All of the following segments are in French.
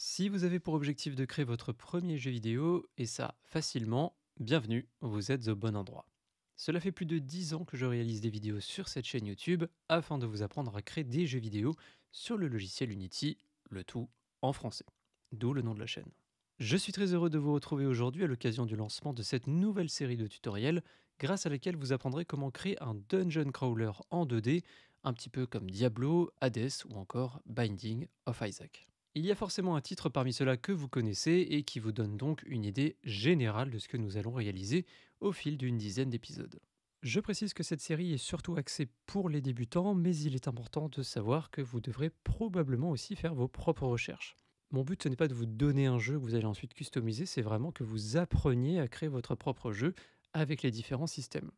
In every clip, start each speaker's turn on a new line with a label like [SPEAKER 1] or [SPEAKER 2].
[SPEAKER 1] Si vous avez pour objectif de créer votre premier jeu vidéo, et ça facilement, bienvenue, vous êtes au bon endroit. Cela fait plus de 10 ans que je réalise des vidéos sur cette chaîne YouTube afin de vous apprendre à créer des jeux vidéo sur le logiciel Unity, le tout en français. D'où le nom de la chaîne. Je suis très heureux de vous retrouver aujourd'hui à l'occasion du lancement de cette nouvelle série de tutoriels grâce à laquelle vous apprendrez comment créer un dungeon crawler en 2D, un petit peu comme Diablo, Hades ou encore Binding of Isaac. Il y a forcément un titre parmi ceux-là que vous connaissez et qui vous donne donc une idée générale de ce que nous allons réaliser au fil d'une dizaine d'épisodes. Je précise que cette série est surtout axée pour les débutants, mais il est important de savoir que vous devrez probablement aussi faire vos propres recherches. Mon but, ce n'est pas de vous donner un jeu que vous allez ensuite customiser, c'est vraiment que vous appreniez à créer votre propre jeu avec les différents systèmes.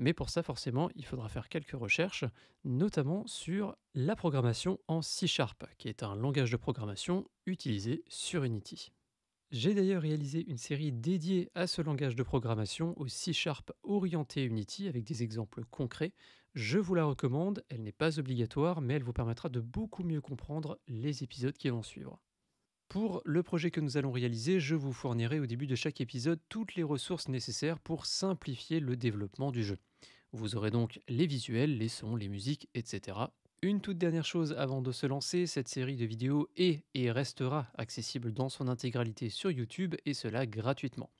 [SPEAKER 1] Mais pour ça, forcément, il faudra faire quelques recherches, notamment sur la programmation en C Sharp, qui est un langage de programmation utilisé sur Unity. J'ai d'ailleurs réalisé une série dédiée à ce langage de programmation au C Sharp orienté Unity avec des exemples concrets. Je vous la recommande, elle n'est pas obligatoire, mais elle vous permettra de beaucoup mieux comprendre les épisodes qui vont suivre. Pour le projet que nous allons réaliser, je vous fournirai au début de chaque épisode toutes les ressources nécessaires pour simplifier le développement du jeu. Vous aurez donc les visuels, les sons, les musiques, etc. Une toute dernière chose avant de se lancer, cette série de vidéos est et restera accessible dans son intégralité sur YouTube et cela gratuitement.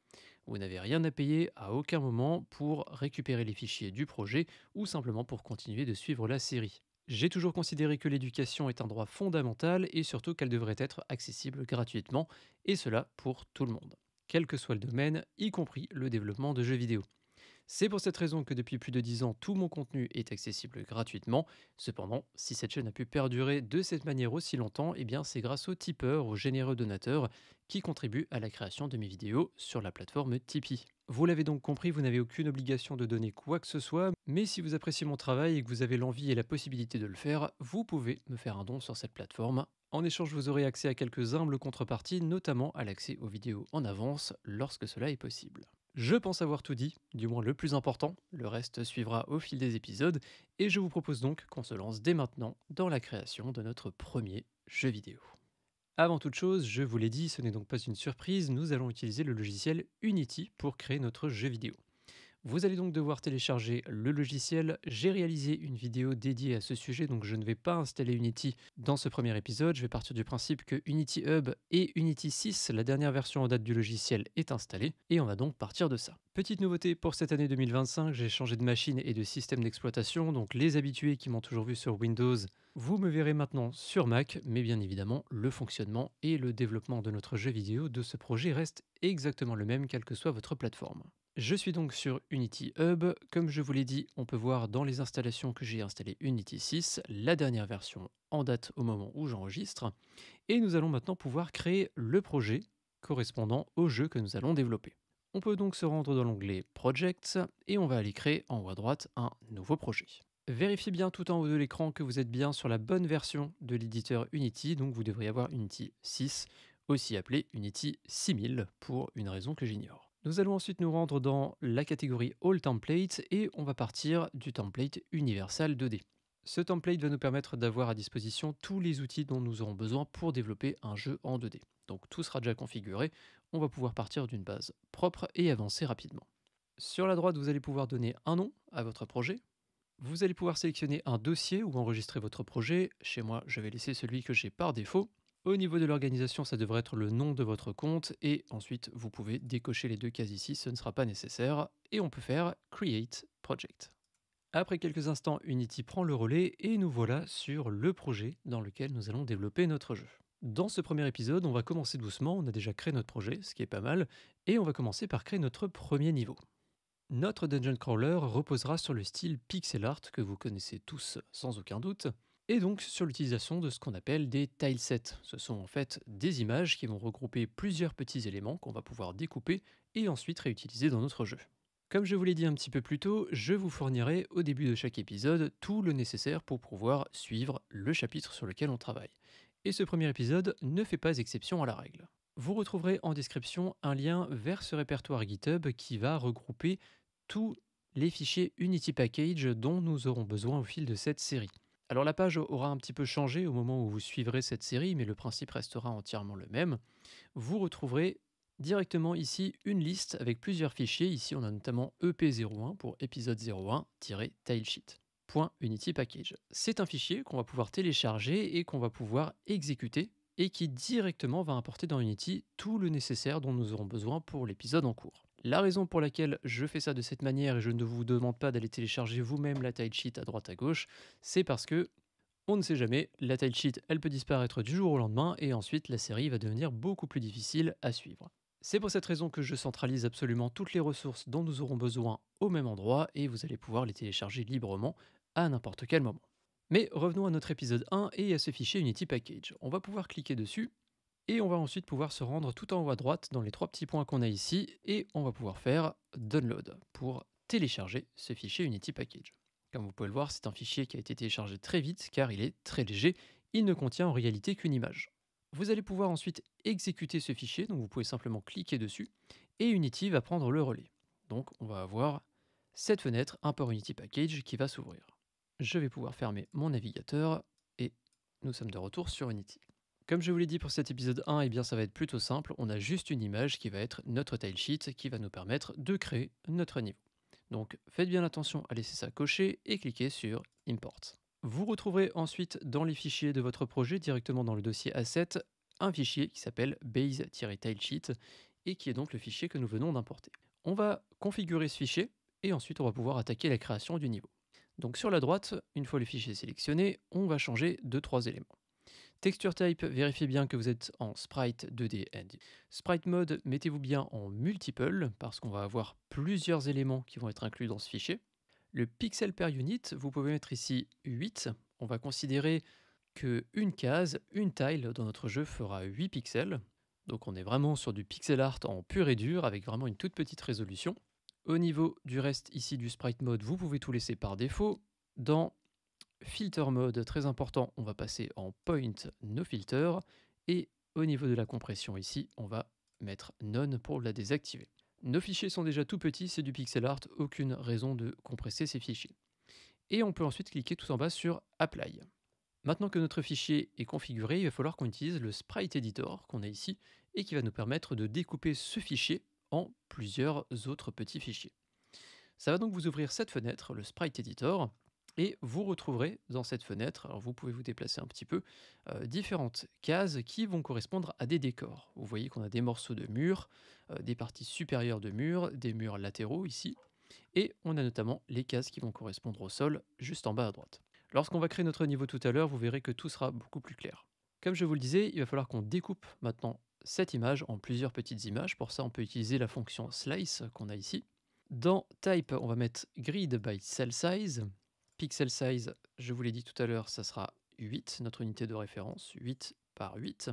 [SPEAKER 1] Vous n'avez rien à payer à aucun moment pour récupérer les fichiers du projet ou simplement pour continuer de suivre la série. J'ai toujours considéré que l'éducation est un droit fondamental et surtout qu'elle devrait être accessible gratuitement, et cela pour tout le monde, quel que soit le domaine, y compris le développement de jeux vidéo. C'est pour cette raison que depuis plus de 10 ans, tout mon contenu est accessible gratuitement. Cependant, si cette chaîne a pu perdurer de cette manière aussi longtemps, eh bien c'est grâce aux tipeurs, aux généreux donateurs qui contribuent à la création de mes vidéos sur la plateforme Tipeee. Vous l'avez donc compris, vous n'avez aucune obligation de donner quoi que ce soit, mais si vous appréciez mon travail et que vous avez l'envie et la possibilité de le faire, vous pouvez me faire un don sur cette plateforme. En échange, vous aurez accès à quelques humbles contreparties, notamment à l'accès aux vidéos en avance lorsque cela est possible. Je pense avoir tout dit, du moins le plus important, le reste suivra au fil des épisodes, et je vous propose donc qu'on se lance dès maintenant dans la création de notre premier jeu vidéo. Avant toute chose, je vous l'ai dit, ce n'est donc pas une surprise, nous allons utiliser le logiciel Unity pour créer notre jeu vidéo. Vous allez donc devoir télécharger le logiciel. J'ai réalisé une vidéo dédiée à ce sujet, donc je ne vais pas installer Unity dans ce premier épisode. Je vais partir du principe que Unity Hub et Unity 6, la dernière version en date du logiciel, est installée, et on va donc partir de ça. Petite nouveauté pour cette année 2025, j'ai changé de machine et de système d'exploitation, donc les habitués qui m'ont toujours vu sur Windows, vous me verrez maintenant sur Mac, mais bien évidemment, le fonctionnement et le développement de notre jeu vidéo de ce projet reste exactement le même, quelle que soit votre plateforme. Je suis donc sur Unity Hub. Comme je vous l'ai dit, on peut voir dans les installations que j'ai installé Unity 6, la dernière version en date au moment où j'enregistre. Et nous allons maintenant pouvoir créer le projet correspondant au jeu que nous allons développer. On peut donc se rendre dans l'onglet Projects et on va aller créer en haut à droite un nouveau projet. Vérifiez bien tout en haut de l'écran que vous êtes bien sur la bonne version de l'éditeur Unity, donc vous devriez avoir Unity 6, aussi appelé Unity 6000 pour une raison que j'ignore. Nous allons ensuite nous rendre dans la catégorie All Templates et on va partir du template universal 2D. Ce template va nous permettre d'avoir à disposition tous les outils dont nous aurons besoin pour développer un jeu en 2D. Donc tout sera déjà configuré, on va pouvoir partir d'une base propre et avancer rapidement. Sur la droite, vous allez pouvoir donner un nom à votre projet. Vous allez pouvoir sélectionner un dossier où enregistrer votre projet. Chez moi, je vais laisser celui que j'ai par défaut. Au niveau de l'organisation, ça devrait être le nom de votre compte et ensuite vous pouvez décocher les deux cases ici, ce ne sera pas nécessaire et on peut faire Create Project. Après quelques instants, Unity prend le relais et nous voilà sur le projet dans lequel nous allons développer notre jeu. Dans ce premier épisode, on va commencer doucement, on a déjà créé notre projet, ce qui est pas mal, et on va commencer par créer notre premier niveau. Notre dungeon crawler reposera sur le style pixel art que vous connaissez tous sans aucun doute, et donc sur l'utilisation de ce qu'on appelle des tilesets. Ce sont en fait des images qui vont regrouper plusieurs petits éléments qu'on va pouvoir découper et ensuite réutiliser dans notre jeu. Comme je vous l'ai dit un petit peu plus tôt, je vous fournirai au début de chaque épisode tout le nécessaire pour pouvoir suivre le chapitre sur lequel on travaille. Et ce premier épisode ne fait pas exception à la règle. Vous retrouverez en description un lien vers ce répertoire GitHub qui va regrouper tous les fichiers Unity Package dont nous aurons besoin au fil de cette série. Alors la page aura un petit peu changé au moment où vous suivrez cette série, mais le principe restera entièrement le même. Vous retrouverez directement ici une liste avec plusieurs fichiers. Ici on a notamment EP01 pour épisode 01-tilesheet.unitypackage. C'est un fichier qu'on va pouvoir télécharger et qu'on va pouvoir exécuter et qui directement va importer dans Unity tout le nécessaire dont nous aurons besoin pour l'épisode en cours. La raison pour laquelle je fais ça de cette manière et je ne vous demande pas d'aller télécharger vous-même la tile sheet à droite à gauche, c'est parce que on ne sait jamais, la tile sheet elle peut disparaître du jour au lendemain et ensuite la série va devenir beaucoup plus difficile à suivre. C'est pour cette raison que je centralise absolument toutes les ressources dont nous aurons besoin au même endroit et vous allez pouvoir les télécharger librement à n'importe quel moment. Mais revenons à notre épisode 1 et à ce fichier Unity Package. On va pouvoir cliquer dessus et on va ensuite pouvoir se rendre tout en haut à droite dans les trois petits points qu'on a ici et on va pouvoir faire download pour télécharger ce fichier Unity Package. Comme vous pouvez le voir, c'est un fichier qui a été téléchargé très vite car il est très léger, il ne contient en réalité qu'une image. Vous allez pouvoir ensuite exécuter ce fichier, donc vous pouvez simplement cliquer dessus et Unity va prendre le relais. Donc on va avoir cette fenêtre Import Unity Package qui va s'ouvrir. Je vais pouvoir fermer mon navigateur et nous sommes de retour sur Unity. Comme je vous l'ai dit pour cet épisode 1, eh bien ça va être plutôt simple, on a juste une image qui va être notre sheet qui va nous permettre de créer notre niveau. Donc faites bien attention à laisser ça cocher et cliquez sur Import. Vous retrouverez ensuite dans les fichiers de votre projet, directement dans le dossier Asset, un fichier qui s'appelle base-tilesheet et qui est donc le fichier que nous venons d'importer. On va configurer ce fichier et ensuite on va pouvoir attaquer la création du niveau. Donc sur la droite, une fois le fichier sélectionné, on va changer 2-3 éléments. Texture type, vérifiez bien que vous êtes en sprite 2D Sprite mode, mettez-vous bien en multiple parce qu'on va avoir plusieurs éléments qui vont être inclus dans ce fichier. Le pixel per unit, vous pouvez mettre ici 8. On va considérer que une case, une tile dans notre jeu fera 8 pixels. Donc on est vraiment sur du pixel art en pur et dur avec vraiment une toute petite résolution. Au niveau du reste ici du sprite mode, vous pouvez tout laisser par défaut. Dans filter mode, très important, on va passer en point no filter. Et au niveau de la compression ici, on va mettre none pour la désactiver. Nos fichiers sont déjà tout petits, c'est du pixel art, aucune raison de compresser ces fichiers. Et on peut ensuite cliquer tout en bas sur Apply. Maintenant que notre fichier est configuré, il va falloir qu'on utilise le Sprite Editor qu'on a ici et qui va nous permettre de découper ce fichier en plusieurs autres petits fichiers. Ça va donc vous ouvrir cette fenêtre, le Sprite Editor, et vous retrouverez dans cette fenêtre, alors vous pouvez vous déplacer un petit peu, euh, différentes cases qui vont correspondre à des décors. Vous voyez qu'on a des morceaux de murs, euh, des parties supérieures de murs, des murs latéraux ici, et on a notamment les cases qui vont correspondre au sol juste en bas à droite. Lorsqu'on va créer notre niveau tout à l'heure, vous verrez que tout sera beaucoup plus clair. Comme je vous le disais, il va falloir qu'on découpe maintenant cette image en plusieurs petites images. Pour ça, on peut utiliser la fonction slice qu'on a ici. Dans type, on va mettre grid by cell size. Pixel size, je vous l'ai dit tout à l'heure, ça sera 8, notre unité de référence, 8 par 8.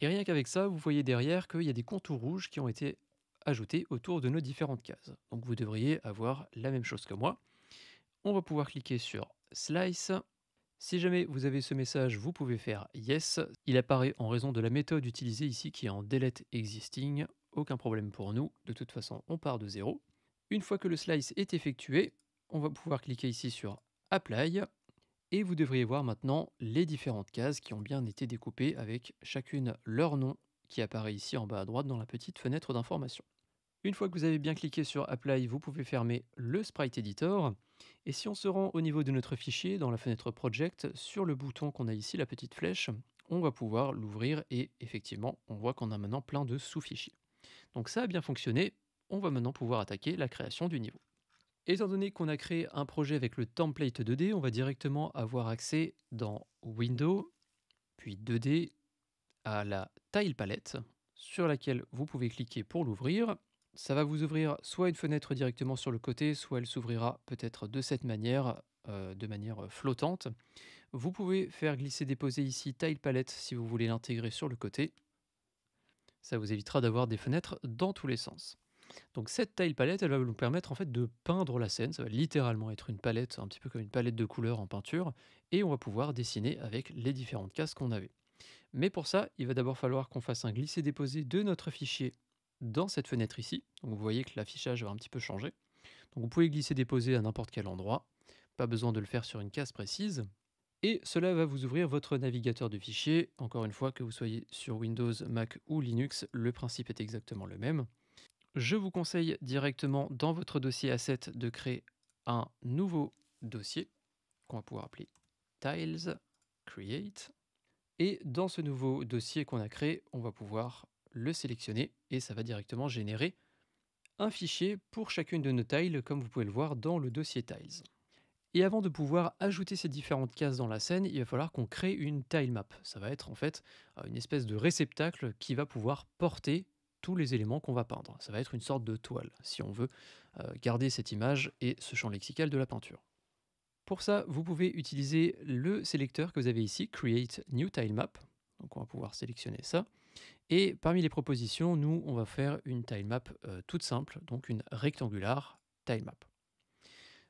[SPEAKER 1] Et rien qu'avec ça, vous voyez derrière qu'il y a des contours rouges qui ont été ajoutés autour de nos différentes cases. Donc vous devriez avoir la même chose que moi. On va pouvoir cliquer sur Slice. Si jamais vous avez ce message, vous pouvez faire Yes. Il apparaît en raison de la méthode utilisée ici qui est en Delete Existing. Aucun problème pour nous, de toute façon on part de zéro. Une fois que le slice est effectué, on va pouvoir cliquer ici sur Apply et vous devriez voir maintenant les différentes cases qui ont bien été découpées avec chacune leur nom qui apparaît ici en bas à droite dans la petite fenêtre d'information. Une fois que vous avez bien cliqué sur Apply, vous pouvez fermer le Sprite Editor. Et si on se rend au niveau de notre fichier, dans la fenêtre Project, sur le bouton qu'on a ici, la petite flèche, on va pouvoir l'ouvrir et effectivement, on voit qu'on a maintenant plein de sous-fichiers. Donc ça a bien fonctionné, on va maintenant pouvoir attaquer la création du niveau. Étant donné qu'on a créé un projet avec le template 2D, on va directement avoir accès dans Windows, puis 2D, à la tile palette sur laquelle vous pouvez cliquer pour l'ouvrir. Ça va vous ouvrir soit une fenêtre directement sur le côté, soit elle s'ouvrira peut-être de cette manière, euh, de manière flottante. Vous pouvez faire glisser déposer ici tile palette si vous voulez l'intégrer sur le côté. Ça vous évitera d'avoir des fenêtres dans tous les sens. Donc cette taille palette, elle va nous permettre en fait de peindre la scène. Ça va littéralement être une palette, un petit peu comme une palette de couleurs en peinture, et on va pouvoir dessiner avec les différentes cases qu'on avait. Mais pour ça, il va d'abord falloir qu'on fasse un glisser-déposer de notre fichier dans cette fenêtre ici. Donc vous voyez que l'affichage va un petit peu changer. Donc vous pouvez glisser-déposer à n'importe quel endroit, pas besoin de le faire sur une case précise. Et cela va vous ouvrir votre navigateur de fichiers. Encore une fois, que vous soyez sur Windows, Mac ou Linux, le principe est exactement le même je vous conseille directement dans votre dossier asset de créer un nouveau dossier qu'on va pouvoir appeler tiles create. Et dans ce nouveau dossier qu'on a créé, on va pouvoir le sélectionner et ça va directement générer un fichier pour chacune de nos tiles comme vous pouvez le voir dans le dossier tiles. Et avant de pouvoir ajouter ces différentes cases dans la scène, il va falloir qu'on crée une map Ça va être en fait une espèce de réceptacle qui va pouvoir porter les éléments qu'on va peindre. Ça va être une sorte de toile, si on veut euh, garder cette image et ce champ lexical de la peinture. Pour ça, vous pouvez utiliser le sélecteur que vous avez ici, Create New Tile Map. Donc on va pouvoir sélectionner ça. Et parmi les propositions, nous, on va faire une tile map euh, toute simple, donc une rectangulaire tile map.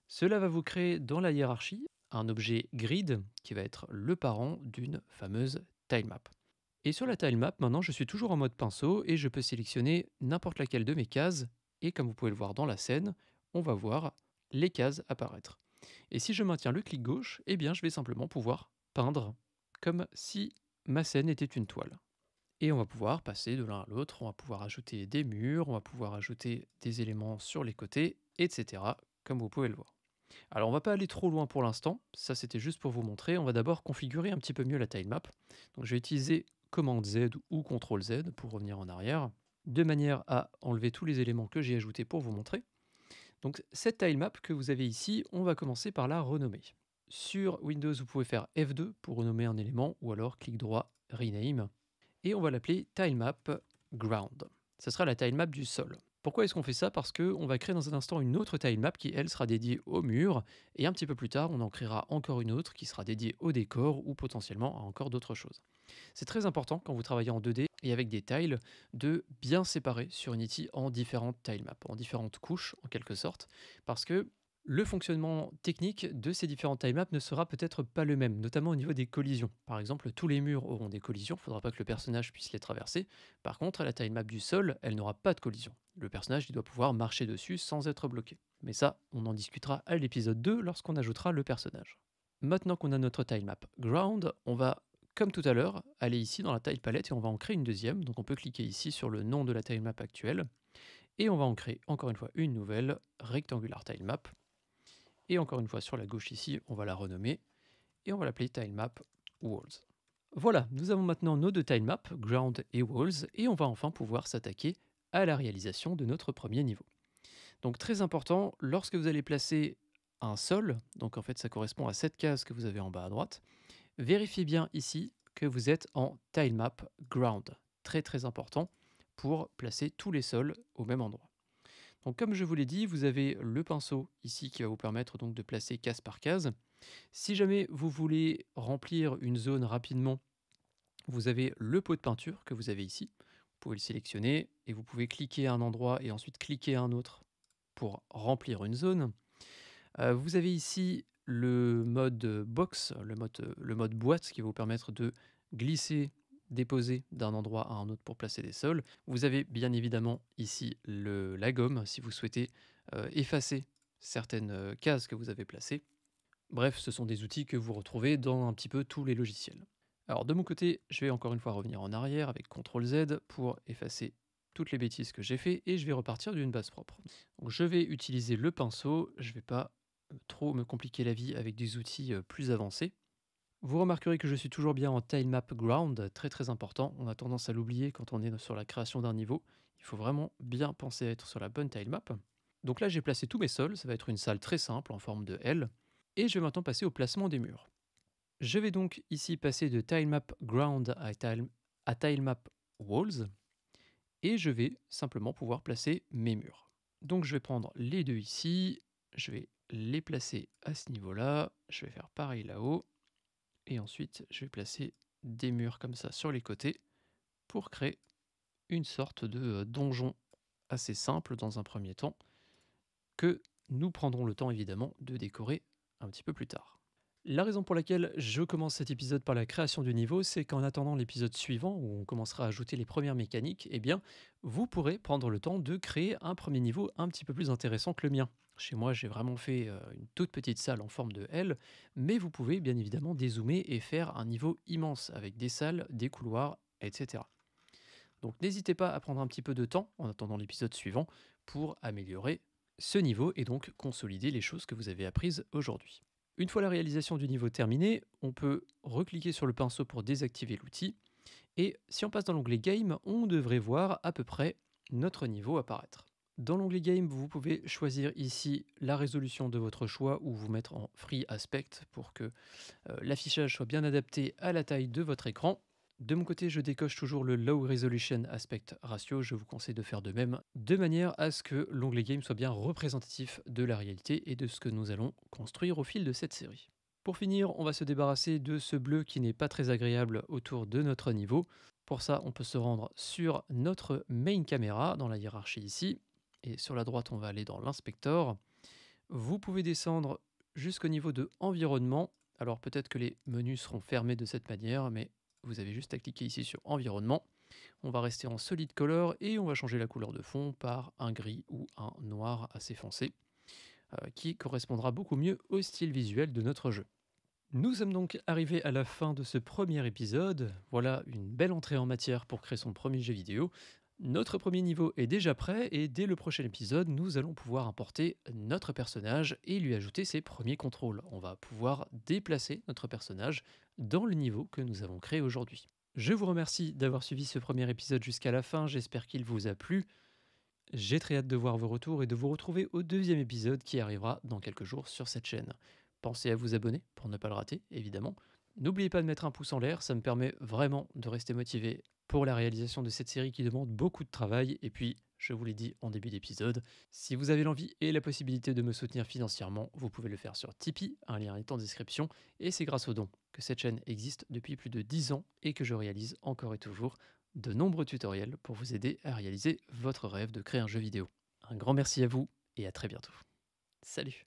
[SPEAKER 1] Cela va vous créer dans la hiérarchie un objet grid qui va être le parent d'une fameuse tile map. Et sur la tilemap, maintenant, je suis toujours en mode pinceau et je peux sélectionner n'importe laquelle de mes cases. Et comme vous pouvez le voir dans la scène, on va voir les cases apparaître. Et si je maintiens le clic gauche, eh bien, je vais simplement pouvoir peindre comme si ma scène était une toile. Et on va pouvoir passer de l'un à l'autre, on va pouvoir ajouter des murs, on va pouvoir ajouter des éléments sur les côtés, etc. comme vous pouvez le voir. Alors on va pas aller trop loin pour l'instant, ça c'était juste pour vous montrer, on va d'abord configurer un petit peu mieux la tilemap. Donc je vais utiliser commande Z ou CTRL Z pour revenir en arrière, de manière à enlever tous les éléments que j'ai ajoutés pour vous montrer. Donc cette tilemap que vous avez ici, on va commencer par la renommer. Sur Windows, vous pouvez faire F2 pour renommer un élément ou alors clic droit Rename. Et on va l'appeler tilemap ground. Ce sera la tilemap du sol. Pourquoi est-ce qu'on fait ça Parce qu'on va créer dans un instant une autre tilemap qui, elle, sera dédiée au mur, et un petit peu plus tard, on en créera encore une autre qui sera dédiée au décor ou potentiellement à encore d'autres choses. C'est très important quand vous travaillez en 2D et avec des tiles de bien séparer sur Unity en différentes tilemaps, en différentes couches en quelque sorte, parce que le fonctionnement technique de ces différents timemaps ne sera peut-être pas le même, notamment au niveau des collisions. Par exemple, tous les murs auront des collisions, il ne faudra pas que le personnage puisse les traverser. Par contre, la tilemap du sol, elle n'aura pas de collision. Le personnage doit pouvoir marcher dessus sans être bloqué. Mais ça, on en discutera à l'épisode 2 lorsqu'on ajoutera le personnage. Maintenant qu'on a notre tilemap ground, on va, comme tout à l'heure, aller ici dans la tile palette et on va en créer une deuxième. Donc on peut cliquer ici sur le nom de la tilemap actuelle. Et on va en créer encore une fois une nouvelle rectangular tilemap et encore une fois, sur la gauche ici, on va la renommer et on va l'appeler tilemap walls. Voilà, nous avons maintenant nos deux Tilemap ground et walls, et on va enfin pouvoir s'attaquer à la réalisation de notre premier niveau. Donc très important, lorsque vous allez placer un sol, donc en fait ça correspond à cette case que vous avez en bas à droite, vérifiez bien ici que vous êtes en tilemap ground. Très très important pour placer tous les sols au même endroit comme je vous l'ai dit, vous avez le pinceau ici qui va vous permettre donc de placer case par case. Si jamais vous voulez remplir une zone rapidement, vous avez le pot de peinture que vous avez ici. Vous pouvez le sélectionner et vous pouvez cliquer à un endroit et ensuite cliquer à un autre pour remplir une zone. Euh, vous avez ici le mode box, le mode, le mode boîte qui va vous permettre de glisser déposer d'un endroit à un autre pour placer des sols. Vous avez bien évidemment ici la gomme si vous souhaitez euh, effacer certaines euh, cases que vous avez placées. Bref, ce sont des outils que vous retrouvez dans un petit peu tous les logiciels. Alors de mon côté, je vais encore une fois revenir en arrière avec CTRL Z pour effacer toutes les bêtises que j'ai fait et je vais repartir d'une base propre. je vais utiliser le pinceau, je ne vais pas euh, trop me compliquer la vie avec des outils plus avancés. Vous remarquerez que je suis toujours bien en tilemap ground, très très important. On a tendance à l'oublier quand on est sur la création d'un niveau. Il faut vraiment bien penser à être sur la bonne tilemap. Donc là, j'ai placé tous mes sols. Ça va être une salle très simple en forme de L. Et je vais maintenant passer au placement des murs. Je vais donc ici passer de tilemap ground à, tilemap walls. Et je vais simplement pouvoir placer mes murs. Donc je vais prendre les deux ici. Je vais les placer à ce niveau-là. Je vais faire pareil là-haut. Et ensuite, je vais placer des murs comme ça sur les côtés pour créer une sorte de euh, donjon assez simple dans un premier temps que nous prendrons le temps évidemment de décorer un petit peu plus tard. La raison pour laquelle je commence cet épisode par la création du niveau, c'est qu'en attendant l'épisode suivant où on commencera à ajouter les premières mécaniques, eh bien, vous pourrez prendre le temps de créer un premier niveau un petit peu plus intéressant que le mien. Chez moi, j'ai vraiment fait euh, une toute petite salle en forme de L, mais vous pouvez bien évidemment dézoomer et faire un niveau immense avec des salles, des couloirs, etc. Donc n'hésitez pas à prendre un petit peu de temps en attendant l'épisode suivant pour améliorer ce niveau et donc consolider les choses que vous avez apprises aujourd'hui. Une fois la réalisation du niveau terminée, on peut recliquer sur le pinceau pour désactiver l'outil. Et si on passe dans l'onglet Game, on devrait voir à peu près notre niveau apparaître. Dans l'onglet Game, vous pouvez choisir ici la résolution de votre choix ou vous mettre en Free Aspect pour que euh, l'affichage soit bien adapté à la taille de votre écran. De mon côté, je décoche toujours le Low Resolution Aspect Ratio, je vous conseille de faire de même, de manière à ce que l'onglet Game soit bien représentatif de la réalité et de ce que nous allons construire au fil de cette série. Pour finir, on va se débarrasser de ce bleu qui n'est pas très agréable autour de notre niveau. Pour ça, on peut se rendre sur notre main caméra dans la hiérarchie ici et sur la droite on va aller dans l'inspecteur. Vous pouvez descendre jusqu'au niveau de environnement. Alors peut-être que les menus seront fermés de cette manière, mais vous avez juste à cliquer ici sur environnement. On va rester en solide color et on va changer la couleur de fond par un gris ou un noir assez foncé euh, qui correspondra beaucoup mieux au style visuel de notre jeu. Nous sommes donc arrivés à la fin de ce premier épisode. Voilà une belle entrée en matière pour créer son premier jeu vidéo. Notre premier niveau est déjà prêt et dès le prochain épisode, nous allons pouvoir importer notre personnage et lui ajouter ses premiers contrôles. On va pouvoir déplacer notre personnage dans le niveau que nous avons créé aujourd'hui. Je vous remercie d'avoir suivi ce premier épisode jusqu'à la fin, j'espère qu'il vous a plu. J'ai très hâte de voir vos retours et de vous retrouver au deuxième épisode qui arrivera dans quelques jours sur cette chaîne. Pensez à vous abonner pour ne pas le rater, évidemment. N'oubliez pas de mettre un pouce en l'air, ça me permet vraiment de rester motivé pour la réalisation de cette série qui demande beaucoup de travail. Et puis, je vous l'ai dit en début d'épisode, si vous avez l'envie et la possibilité de me soutenir financièrement, vous pouvez le faire sur Tipeee, un lien est en description, et c'est grâce aux dons que cette chaîne existe depuis plus de 10 ans et que je réalise encore et toujours de nombreux tutoriels pour vous aider à réaliser votre rêve de créer un jeu vidéo. Un grand merci à vous et à très bientôt. Salut